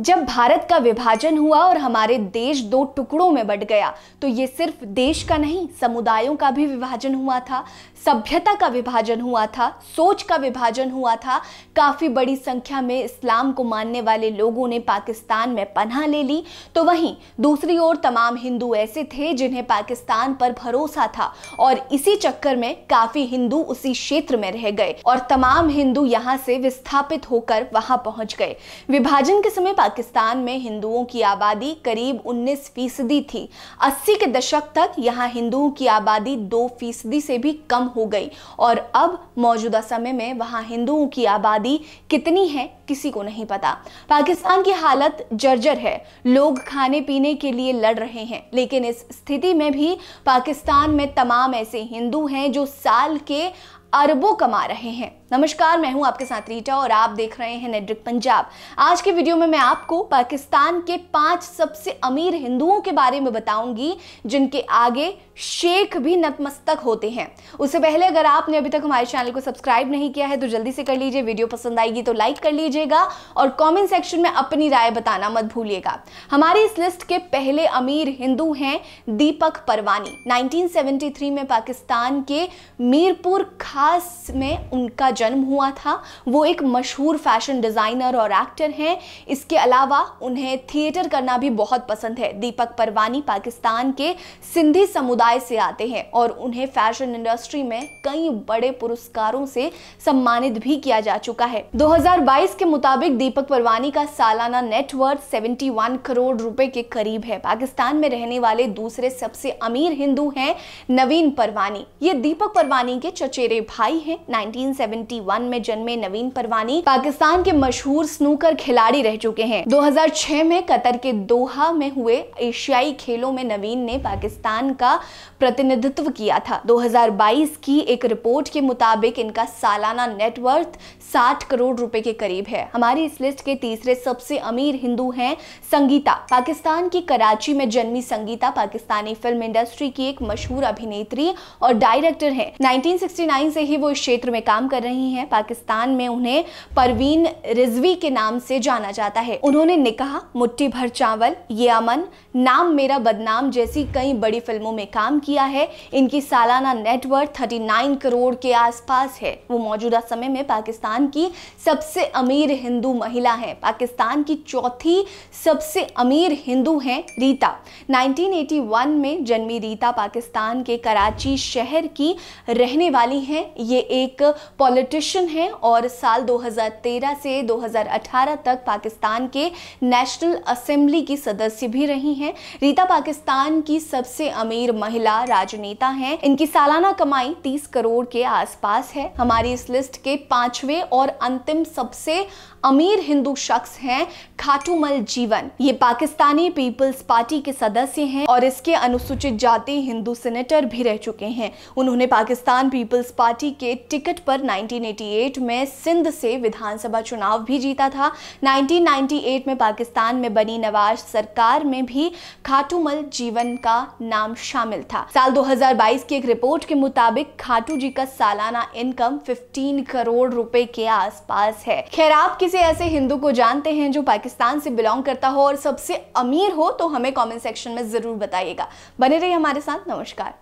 जब भारत का विभाजन हुआ और हमारे देश दो टुकड़ों में बट गया तो ये सिर्फ देश का नहीं समुदायों का भी विभाजन हुआ था सभ्यता का विभाजन हुआ था सोच का विभाजन हुआ था काफ़ी बड़ी संख्या में इस्लाम को मानने वाले लोगों ने पाकिस्तान में पनाह ले ली तो वहीं दूसरी ओर तमाम हिंदू ऐसे थे जिन्हें पाकिस्तान पर भरोसा था और इसी चक्कर में काफ़ी हिंदू उसी क्षेत्र में रह गए और तमाम हिंदू यहाँ से विस्थापित होकर वहाँ पहुँच गए विभाजन के समय पाकिस्तान में हिंदुओं की आबादी करीब 19 फीसदी थी 80 के दशक तक यहाँ हिंदुओं की आबादी 2 फीसदी से भी कम हो गई और अब मौजूदा समय में वहाँ हिंदुओं की आबादी कितनी है किसी को नहीं पता पाकिस्तान की हालत जर्जर है लोग खाने पीने के लिए लड़ रहे हैं लेकिन इस स्थिति में भी पाकिस्तान में तमाम ऐसे हिंदू हैं जो साल के अरबों कमा रहे हैं नमस्कार मैं हूं आपके साथ रीटा और आप देख रहे हैं नेटवर्क पंजाब आज के वीडियो में मैं आपको पाकिस्तान के पांच सबसे अमीर हिंदुओं के बारे में बताऊंगी जिनके आगे शेख भी नतमस्तक होते हैं उससे पहले अगर आपने अभी तक हमारे चैनल को सब्सक्राइब नहीं किया है तो जल्दी से कर लीजिए वीडियो पसंद आएगी तो लाइक कर लीजिएगा और कॉमेंट सेक्शन में अपनी राय बताना मत भूलिएगा हमारी इस लिस्ट के पहले अमीर हिंदू हैं दीपक परवानी नाइनटीन में पाकिस्तान के मीरपुर खा इतिहास में उनका जन्म हुआ था वो एक मशहूर फैशन डिज़ाइनर और एक्टर हैं इसके अलावा उन्हें थिएटर करना भी बहुत पसंद है दीपक परवानी पाकिस्तान के सिंधी समुदाय से आते हैं और उन्हें फैशन इंडस्ट्री में कई बड़े पुरस्कारों से सम्मानित भी किया जा चुका है 2022 के मुताबिक दीपक परवानी का सालाना नेटवर्थ 71 करोड़ रुपए के करीब है पाकिस्तान में रहने वाले दूसरे सबसे अमीर हिंदू हैं नवीन परवानी ये दीपक परवानी के चचेरे भाई हैं 1971 में जन्मे नवीन परवानी पाकिस्तान के मशहूर स्नूकर खिलाड़ी रह चुके हैं 2006 में कतर के दोहा में हुए एशियाई खेलों में नवीन ने पाकिस्तान का प्रतिनिधित्व किया था 2022 की एक रिपोर्ट के मुताबिक इनका सालाना नेटवर्थ 60 करोड़ रुपए के करीब है हमारी इस लिस्ट के तीसरे सबसे अमीर हिंदू हैं संगीता पाकिस्तान की कराची में जन्मी संगीता पाकिस्तानी फिल्म इंडस्ट्री की एक मशहूर अभिनेत्री और डायरेक्टर हैं 1969 से से ही वो इस क्षेत्र में काम कर रही हैं पाकिस्तान में उन्हें परवीन रिजवी के नाम से जाना जाता है उन्होंने निकाह मुट्ठी भर चावल ये अमन नाम मेरा बदनाम जैसी कई बड़ी फिल्मों में काम किया है इनकी सालाना नेटवर्थ नाइन करोड़ के आसपास है वो मौजूदा समय में पाकिस्तान की सबसे अमीर हिंदू महिला है पाकिस्तान की चौथी सबसे अमीर हिंदू हैं रीता 1981 में जन्मी रीता पाकिस्तान के कराची शहर की रहने वाली हैं ये एक पॉलिटिशियन है और साल 2013 से 2018 तक पाकिस्तान के नेशनल असेंबली की सदस्य भी रही हैं रीता पाकिस्तान की सबसे अमीर महिला राजनेता हैं इनकी सालाना कमाई 30 करोड़ के आसपास है हमारी इस लिस्ट के पांचवें और अंतिम सबसे अमीर हिंदू शख्स हैं खाटूमल जीवन ये पाकिस्तानी पीपल्स पार्टी के सदस्य हैं और इसके अनुसूचित जाति हिंदू सीनेटर भी रह चुके हैं उन्होंने पाकिस्तान पीपल्स पार्टी पार्टी के टिकट पर 1988 में सिंध से विधानसभा चुनाव भी जीता था 1998 में पाकिस्तान में बनी नवाज सरकार में भी खाटूमल जीवन का नाम शामिल था साल 2022 की एक रिपोर्ट के मुताबिक खाटू जी का सालाना इनकम 15 करोड़ रुपए के आसपास है खैर आप किसी ऐसे हिंदू को जानते हैं जो पाकिस्तान से बिलोंग करता हो और सबसे अमीर हो तो हमें कॉमेंट सेक्शन में जरूर बताइएगा बने रही हमारे साथ नमस्कार